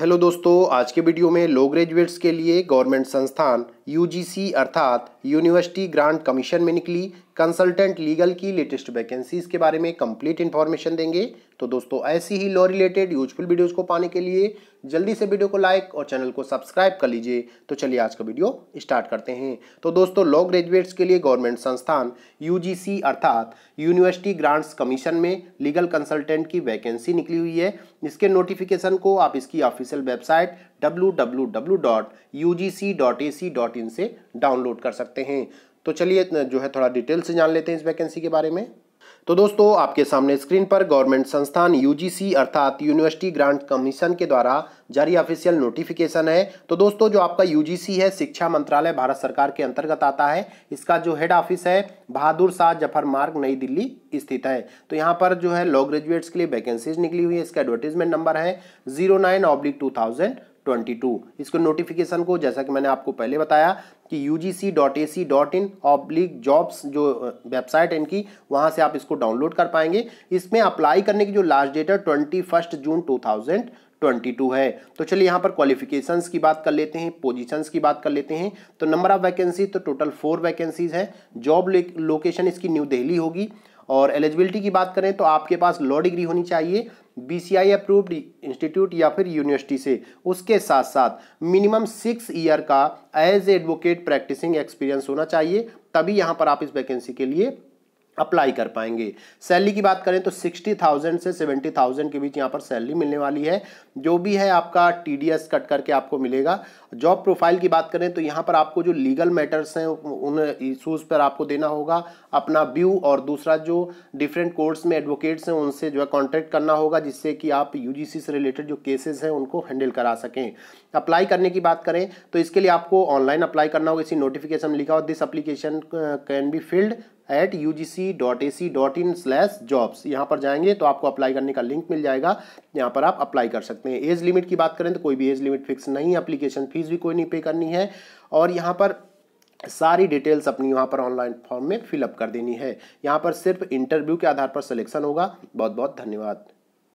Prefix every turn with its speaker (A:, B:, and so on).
A: hello दोस्तों आज के वीडियो में लो ग्रेजुएट्स के लिए गवर्नमेंट संस्थान यूजीसी अर्थात यूनिवर्सिटी ग्रांट कमीशन में निकली कंसल्टेंट लीगल की लेटेस्ट वैकेंसीज के बारे में कंप्लीट इन्फॉर्मेशन देंगे तो दोस्तों ऐसी ही लॉ रिलेटेड यूजफुल वीडियोस को पाने के लिए जल्दी से वीडियो को लाइक और चैनल को सब्सक्राइब कर लीजिए तो चलिए आज का वीडियो स्टार्ट करते हैं तो दोस्तों लॉ ग्रेजुएट्स के लिए गवर्नमेंट संस्थान यूजीसी अर्थात यूनिवर्सिटी ग्रांट्स कमीशन में लीगल कंसल्टेंट की वैकेंसी निकली हुई है इसके नोटिफिकेशन को आप इसकी ऑफिशियल वेबसाइट डब्ल्यू से डाउनलोड कर सकते हैं तो चलिए जो है थोड़ा डिटेल से जान लेते हैं इस वैकेंसी के बारे में तो दोस्तों आपके सामने स्क्रीन पर गवर्नमेंट संस्थान यूजीसी अर्थात यूनिवर्सिटी ग्रांट कमीशन के द्वारा जारी ऑफिशियल नोटिफिकेशन है तो दोस्तों जो आपका यूजीसी है शिक्षा मंत्रालय भारत सरकार के अंतर्गत आता है इसका जो हेड ऑफिस है बहादुर शाह जफर मार्ग नई दिल्ली स्थित है तो यहाँ पर जो है लॉ ग्रेजुएट्स के लिए वैकेंसीज निकली हुई है इसका एडवर्टीजमेंट नंबर है zero nine oblique two thousand 2022 इसको नोटिफिकेशन को जैसा कि मैंने आपको पहले बताया कि U G C dot A C dot in oblique jobs जो वेबसाइट इनकी वहाँ से आप इसको डाउनलोड कर पाएंगे इसमें अप्लाई करने की जो लास्ट डेट है twenty first June two thousand twenty two है तो चलिए यहाँ पर क्वालिफिकेशंस की बात कर लेते हैं पोजीशंस की बात कर लेते हैं तो नंबर ऑफ वैकेंसी तो टोटल फोर वैकेंसीज है जॉब लोकेशन इसकी न्यू दिल्ली होगी और एलिजिबिलिटी की बात करें तो आपके पास लॉ डिग्री होनी चाहिए B C I approved institute या फिर यूनिवर्सिटी से उसके साथ साथ मिनिमम सिक्स ईयर का एज एडवोकेट प्रैक्टिसिंग एक्सपीरियंस होना चाहिए तभी यहाँ पर आप इस वैकेंसी के लिए अप्लाई कर पाएंगे सैलरी की बात करें तो सिक्सटी थाउजेंड से सेवेंटी थाउजेंड के बीच यहाँ पर सैलरी मिलने वाली है जो भी है आपका टीडीएस कट करके आपको मिलेगा जॉब प्रोफाइल की बात करें तो यहाँ पर आपको जो लीगल मैटर्स हैं उन इशूज़ पर आपको देना होगा अपना व्यू और दूसरा जो डिफरेंट कोर्ट्स में एडवोकेट्स हैं उनसे जो है कॉन्टैक्ट करना होगा जिससे कि आप यू से रिलेटेड जो केसेज हैं उनको हैंडल करा सकें अप्लाई करने की बात करें तो इसके लिए आपको ऑनलाइन अप्लाई करना होगा इसी नोटिफिकेशन लिखा हो this application can be filled at U G C dot A C dot in slash jobs यहाँ पर जाएंगे तो आपको अप्लाई करने का लिंक मिल जाएगा यहाँ पर आप अप्लाई कर सकते हैं एज लिमिट की बात करें तो कोई भी एज लिमिट फिक्स नहीं है अप्लीकेशन फीस भी कोई नहीं पे करनी है और यहाँ पर सारी डिटेल्स अपनी यहाँ पर ऑनलाइन फॉर्म में फिलअप कर देनी है यहाँ पर सिर्फ इंटरव्यू के आधार पर सलेक्शन होगा बहुत बहुत धन्यवाद